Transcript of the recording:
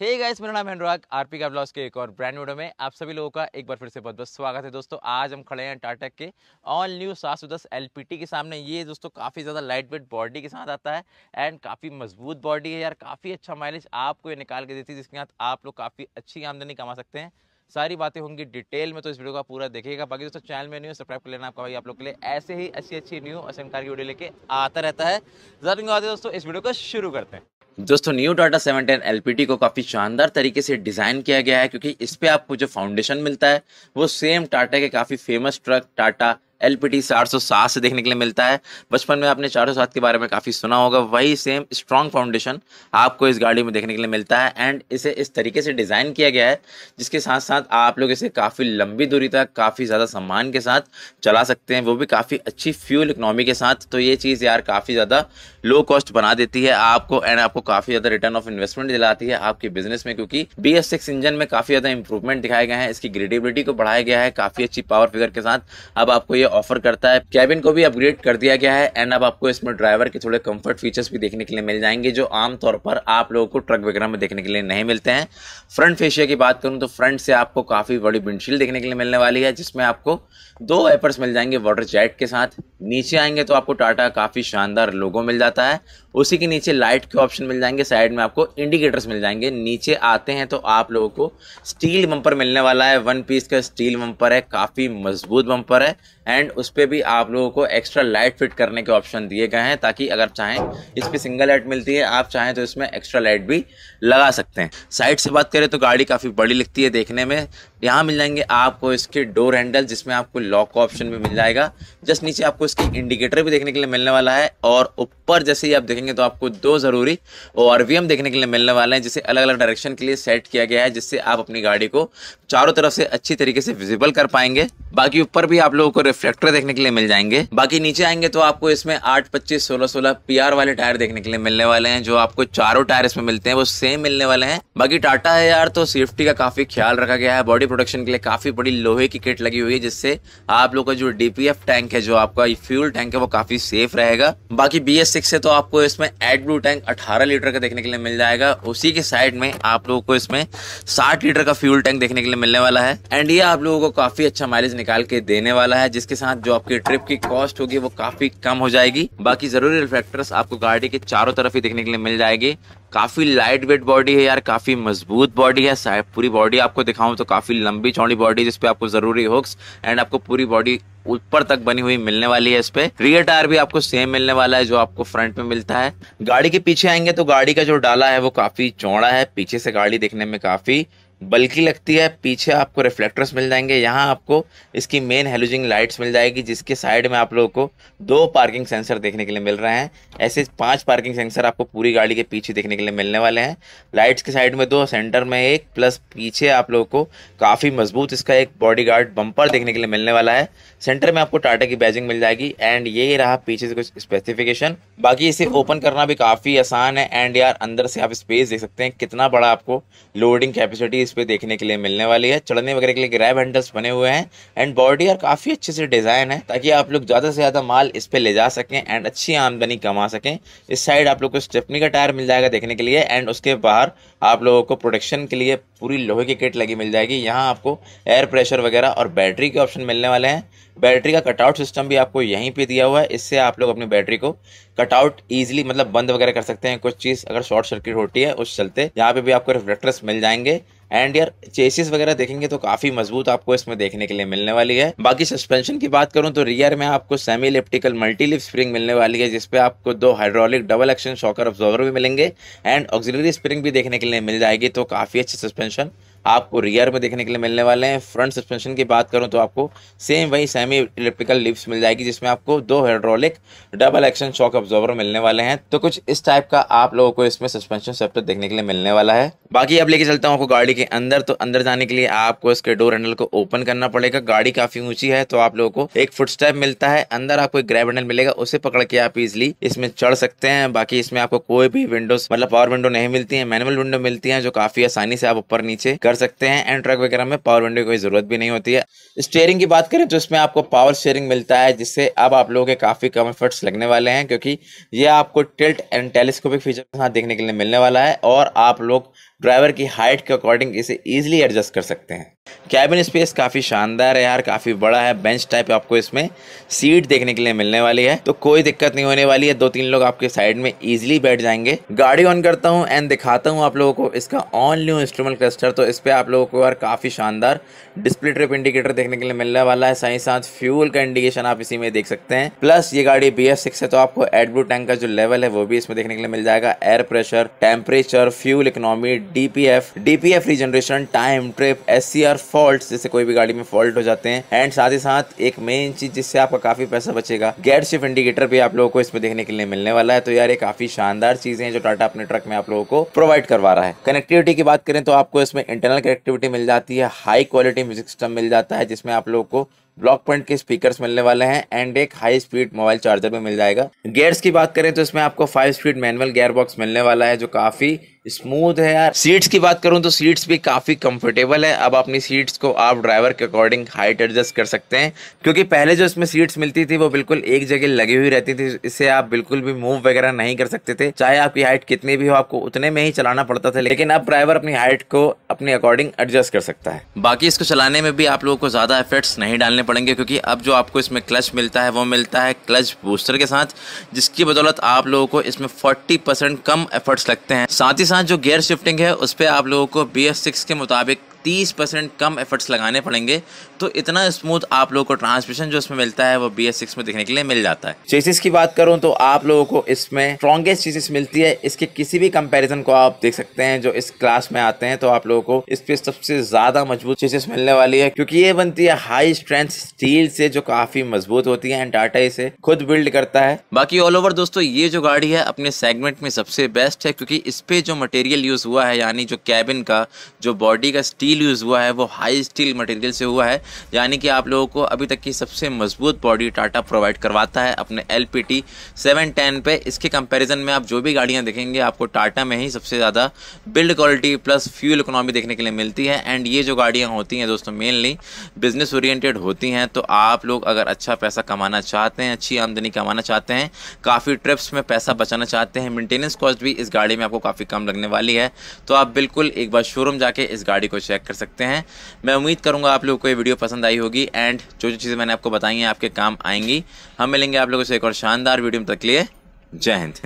hey guys मेरा नाम है अनुराग आरपी का ब्लॉग्स के एक और ब्रांड वीडियो में आप सभी लोगों का एक बार फिर से बहुत बहुत स्वागत है दोस्तों आज हम खड़े हैं टाटा के ऑल न्यू सात सौ दस के सामने ये दोस्तों काफ़ी ज़्यादा लाइट वेट बॉडी के साथ आता है एंड काफ़ी मजबूत बॉडी है यार काफ़ी अच्छा माइलेज आपको ये निकाल के देती है जिसके साथ आप लोग काफ़ी अच्छी आमदनी कमा सकते हैं सारी बातें होंगी डिटेल में तो इस वीडियो का पूरा देखिएगा बाकी दोस्तों चैनल में न्यू सब्सक्राइब कर लेना आपका भाई आप लोग के लिए ऐसे ही अच्छी अच्छी न्यू असम समकार की वीडियो लेके आता रहता है ज़्यादा दोस्तों इस वीडियो को शुरू करते हैं दोस्तों new Tata seven ten L को काफ़ी शानदार तरीके से डिज़ाइन किया गया है क्योंकि इस पर आपको जो फाउंडेशन मिलता है वो सेम टाटा के काफ़ी famous truck Tata L P T चार सौ सात से देखने के लिए मिलता है बचपन में आपने चार सौ सात के बारे में काफ़ी सुना होगा वही सेम स्ट्रॉन्ग फाउंडेशन आपको इस गाड़ी में देखने के लिए मिलता है एंड इसे इस तरीके से डिज़ाइन किया गया है जिसके साथ साथ आप लोग इसे काफ़ी लंबी दूरी तक काफ़ी ज़्यादा सम्मान के साथ चला सकते हैं वो भी काफ़ी अच्छी फ्यूल इकनॉमी के साथ तो ये चीज़ यार काफ़ी ज़्यादा लो कॉस्ट बना देती है आपको एंड आपको काफ़ी ज़्यादा रिटर्न ऑफ इन्वेस्टमेंट दिलाती है आपके बिजनेस में क्योंकि बी एस सिक्स इंजन में काफ़ी ज़्यादा इंप्रूवमेंट दिखाए गए हैं इसकी ग्रेडेबिलिटी को बढ़ाया गया है काफ़ी अच्छी पावर फिगर के साथ अब आपको ये लिए ऑफर करता है कैबिन को भी अपग्रेड कर दिया गया है एंड अब आपको इसमें ड्राइवर के थोड़े कंफर्ट फीचर्स भी देखने के लिए मिल जाएंगे जो आमतौर पर आप लोगों को ट्रक वगैरह में देखने के लिए नहीं मिलते हैं फ्रंट फेशिया की बात करूँ तो फ्रंट से आपको काफ़ी बड़ी विंडशील्ड देखने के लिए मिलने वाली है जिसमें आपको दो एपर्स मिल जाएंगे वाटर जेट के साथ नीचे आएंगे तो आपको टाटा काफ़ी शानदार लोगों मिल जाता है उसी के नीचे लाइट के ऑप्शन मिल जाएंगे साइड में आपको इंडिकेटर्स मिल जाएंगे नीचे आते हैं तो आप लोगों को स्टील बम्पर मिलने वाला है वन पीस का स्टील बम्पर है काफ़ी मजबूत बम्पर है एंड उस पर भी आप लोगों को एक्स्ट्रा लाइट फिट करने के ऑप्शन दिए गए हैं ताकि अगर चाहें इस पर सिंगल लाइट मिलती है आप चाहें तो इसमें एक्स्ट्रा लाइट भी लगा सकते हैं साइड से बात करें तो गाड़ी काफ़ी बड़ी लगती है देखने में यहाँ मिल जाएंगे आपको इसके डोर हैंडल जिसमें आपको लॉक ऑप्शन भी मिल जाएगा जस्ट नीचे आपको इसके इंडिकेटर भी देखने के लिए मिलने वाला है और ऊपर जैसे ही आप देखेंगे तो आपको दो ज़रूरी एम देखने के लिए मिलने वाले हैं जिसे अलग अलग डायरेक्शन के लिए सेट किया गया है जिससे आप अपनी गाड़ी को चारों तरफ से अच्छी तरीके से विजिबल कर पाएंगे बाकी ऊपर भी आप लोगों को रिफ्लेक्टर देखने के लिए मिल जाएंगे बाकी नीचे आएंगे तो आपको इसमें आठ पच्चीस सोलह सोलह पीआर वाले टायर देखने के लिए मिलने वाले हैं जो आपको चारों टायर इसमें मिलते हैं वो सेम मिलने वाले हैं बाकी टाटा है यार तो सेफ्टी का काफी ख्याल रखा गया है बॉडी प्रोटेक्शन के लिए काफी बड़ी लोहे की किट लगी हुई है जिससे आप लोग का जो डीपीएफ टैंक है जो आपका फ्यूल टैंक है वो काफी सेफ रहेगा बाकी बी एस सिक्स है तो आपको इसमें एड ब्लू टैंक अठारह लीटर का देखने के लिए मिल जाएगा उसी के साइड में आप लोगों को इसमें साठ लीटर का फ्यूल टैंक देखने के लिए मिलने वाला है एंड ये आप लोगों को काफी अच्छा माइलेज निकाल के देने वाला है जिसके साथ जो आपकी ट्रिप की कॉस्ट होगी वो काफी कम हो जाएगी बाकी जरूरी रिफ्लेक्टर्स आपको गाड़ी के चारों तरफ ही देखने के लिए मिल जाएगी काफी लाइट वेट बॉडी है यार काफी मजबूत बॉडी है साहब पूरी बॉडी आपको दिखाऊं तो काफी लंबी चौड़ी बॉडी जिसपे आपको जरूरी हुक्स एंड आपको पूरी बॉडी ऊपर तक बनी हुई मिलने वाली है इस पे रियर टायर भी आपको सेम मिलने वाला है जो आपको फ्रंट में मिलता है गाड़ी के पीछे आएंगे तो गाड़ी का जो डाला है वो काफी चौड़ा है पीछे से गाड़ी देखने में काफी बल्कि लगती है पीछे आपको रिफ्लेक्टर्स मिल जाएंगे यहाँ आपको इसकी मेन हेलोजिंग लाइट्स मिल जाएगी जिसके साइड में आप लोगों को दो पार्किंग सेंसर देखने के लिए मिल रहे हैं ऐसे पांच पार्किंग सेंसर आपको पूरी गाड़ी के पीछे देखने के लिए मिलने वाले हैं लाइट्स के साइड में दो सेंटर में एक प्लस पीछे आप लोगों को काफ़ी मजबूत इसका एक बॉडी गार्ड बंपर देखने के लिए मिलने वाला है सेंटर में आपको टाटा की बैजिंग मिल जाएगी एंड ये रहा पीछे से कुछ स्पेसिफिकेशन बाकी इसे ओपन करना भी काफ़ी आसान है एंड यार अंदर से आप स्पेस देख सकते हैं कितना बड़ा आपको लोडिंग कैपेसिटी इस पे देखने के लिए मिलने वाली है चढ़ने वगैरह के लिए ग्रैब हैंडल्स बने हुए हैं एंड बॉडी और काफ़ी अच्छे से डिज़ाइन है ताकि आप लोग ज़्यादा से ज़्यादा माल इस पे ले जा सकें एंड अच्छी आमदनी कमा सकें इस साइड आप लोग को स्टेपनी का टायर मिल जाएगा देखने के लिए एंड उसके बाहर आप लोगों को प्रोटेक्शन के लिए पूरी लोहे की किट लगी मिल जाएगी यहाँ आपको एयर प्रेशर वगैरह और बैटरी के ऑप्शन मिलने वाले हैं बैटरी का कटआउट सिस्टम भी आपको यहीं पे दिया हुआ है इससे आप लोग अपनी बैटरी को कटआउट ईजिली मतलब बंद वगैरह कर सकते हैं कुछ चीज़ अगर शॉर्ट सर्किट होती है उस चलते यहाँ पे भी आपको रिफ्लेक्टर्स मिल जाएंगे एंड यार चेसिस वगैरह देखेंगे तो काफी मजबूत आपको इसमें देखने के लिए मिलने वाली है बाकी सस्पेंशन की बात करूं तो रियर में आपको सेमी इलेप्टिकल मल्टीलिप स्प्रिंग मिलने वाली है जिसपे आपको दो hydraulic double action shocker absorber भी मिलेंगे एंड ऑक्सिलरी स्प्रिंग भी देखने के लिए मिल जाएगी तो काफी अच्छी सस्पेंशन आपको रियर में देखने के लिए मिलने वाले हैं फ्रंट सस्पेंशन की बात करूं तो आपको सेम वही सेमी इलेक्ट्रिकल लिप्स मिल जाएगी जिसमें आपको दो hydraulic double action shock absorber मिलने वाले हैं तो कुछ इस टाइप का आप लोगों को इसमें सस्पेंशन सेप्टर देखने के लिए मिलने वाला है बाकी अब लेके चलता हूँ आपको गाड़ी के अंदर तो अंदर जाने के लिए आपको इसके डोर हैंडल को ओपन करना पड़ेगा गाड़ी काफी ऊंची है तो आप लोगों को एक फुट स्टेप मिलता है अंदर आपको एक ग्रैब हैंडल मिलेगा उसे पकड़ के आप इजिली इसमें चढ़ सकते हैं बाकी इसमें आपको कोई भी विंडोज मतलब पावर विंडो नहीं मिलती है मैनुअल विंडो मिलती है जो काफी आसानी से आप ऊपर नीचे कर सकते हैं एंड ट्रक वगैरह में पावर विंडो की कोई ज़रूरत भी नहीं होती है स्टेयरिंग की बात करें तो इसमें आपको पावर स्टेयरिंग मिलता है जिससे अब आप लोगों के काफ़ी कम्फर्ट्स लगने वाले हैं क्योंकि ये आपको टिल्ट एंड टेलीस्कोपिक फीचर के साथ देखने के लिए मिलने वाला है और आप लोग ड्राइवर की हाइट के अकॉर्डिंग इसे ईजिली एडजस्ट कर सकते हैं कैबिन स्पेस काफ़ी शानदार है यार काफ़ी बड़ा है बेंच टाइप आपको इसमें सीट देखने के लिए मिलने वाली है तो कोई दिक्कत नहीं होने वाली है दो तीन लोग आपके साइड में इजिली बैठ जाएंगे गाड़ी ऑन करता हूँ एंड दिखाता हूँ आप लोगों को इसका ऑन न्यू इंस्ट्रूमेंट क्लस्टर तो इस पर आप लोगों को यार काफ़ी शानदार डिस्प्ले ट्रिप इंडिकेटर देखने के लिए मिलने वाला है साथ साथ फ्यूल का इंडिकेशन आप इसी में देख सकते हैं प्लस ये गाड़ी बी सिक्स है तो आपको एडब्लू टैंक का जो लेवल है वो भी इसमें देखने के लिए मिल जाएगा air pressure temperature fuel economy DPF DPF regeneration time trip S C fault जैसे कोई भी गाड़ी में फॉल्ट हो जाते हैं एंड साथ ही साथ एक मेन चीज जिससे आपका काफी पैसा बचेगा गेट शिफ इंडिकेटर भी आप लोगों को इसमें देखने के लिए मिलने वाला है तो यार ये काफी शानदार चीजें हैं जो टाटा अपने ट्रक में आप लोगों को प्रोवाइड करवा रहा है कनेक्टिविटी की बात करें तो आपको इसमें इंटरनल कनेक्टिविटी मिल जाती है हाई क्वालिटी म्यूजिक सिस्टम मिल जाता है जिसमें आप लोगों को ब्लॉक पॉइंट के स्पीकर्स मिलने वाले हैं एंड एक हाई स्पीड मोबाइल चार्जर भी मिल जाएगा गियर्स की बात करें तो इसमें आपको five speed manual gear box मिलने वाला है जो काफी स्मूथ है यार सीट्स की बात करूं तो सीट्स भी काफ़ी कंफर्टेबल है अब अपनी सीट्स को आप ड्राइवर के अकॉर्डिंग हाइट एडजस्ट कर सकते हैं क्योंकि पहले जो इसमें सीट्स मिलती थी वो बिल्कुल एक जगह लगी हुई रहती थी इससे आप बिल्कुल भी मूव वगैरह नहीं कर सकते थे चाहे आपकी हाइट कितनी भी हो आपको उतने में ही चलाना पड़ता था लेकिन अब ड्राइवर अपनी हाइट को अपने अकॉर्डिंग एडजस्ट कर सकता है बाकी इसको चलाने में भी आप लोगों को ज़्यादा एफर्ट्स नहीं डालने पड़ेंगे क्योंकि अब जो आपको इसमें क्लच मिलता है वो मिलता है क्लच बूस्टर के साथ जिसकी बदौलत आप लोगों को इसमें फोर्टी कम एफर्ट्स लगते हैं साथ ही साथ साथ जो गेयर शिफ्टिंग है उस पर आप लोगों को बी एस सिक्स के मुताबिक तीस परसेंट कम एफर्ट्स लगाने पड़ेंगे तो इतना स्मूथ आप लोगों को ट्रांसमिशन जो इसमें मिलता है वो बी एस सिक्स में देखने के लिए मिल जाता है चेसिस की बात करूँ तो आप लोगों को इसमें स्ट्रॉन्गेस्ट चेसिस मिलती है इसके किसी भी कंपेरिजन को आप देख सकते हैं जो इस क्लास में आते हैं तो आप लोगों को इस पे सबसे ज़्यादा मजबूत चेसिस मिलने वाली है क्योंकि ये बनती है हाई स्ट्रेंथ स्टील से जो काफ़ी मजबूत होती है एंड टाटा इसे खुद बिल्ड करता है बाकी ऑल ओवर दोस्तों ये जो गाड़ी है अपने सेगमेंट में सबसे बेस्ट है क्योंकि इस पे जो मटेरियल यूज़ हुआ है यानी जो कैबिन का जो बॉडी का स्टील स्टील यूज़ हुआ है वो हाई स्टील मटेरियल से हुआ है यानी कि आप लोगों को अभी तक की सबसे मजबूत बॉडी टाटा प्रोवाइड करवाता है अपने L P T seven ten पे इसके कंपेरिजन में आप जो भी गाड़ियाँ देखेंगे आपको टाटा में ही सबसे ज़्यादा build quality plus fuel economy देखने के लिए मिलती है एंड ये जो गाड़ियाँ होती हैं दोस्तों मेनली बिजनेस ओरिएंटेड होती हैं तो आप लोग अगर अच्छा पैसा कमाना चाहते हैं अच्छी आमदनी कमाना चाहते हैं काफ़ी ट्रिप्स में पैसा बचाना चाहते हैं मेंटेनेंस कॉस्ट भी इस गाड़ी में आपको काफ़ी कम लगने वाली है तो आप बिल्कुल एक बार शोरूम जाके इस गाड़ी को चेक चेक कर सकते हैं मैं उम्मीद करूंगा आप लोगों को ये वीडियो पसंद आई होगी एंड जो जो चीज़ें मैंने आपको बताई हैं आपके काम आएंगी हम मिलेंगे आप लोगों से एक और शानदार वीडियो तक लिए जय हिंद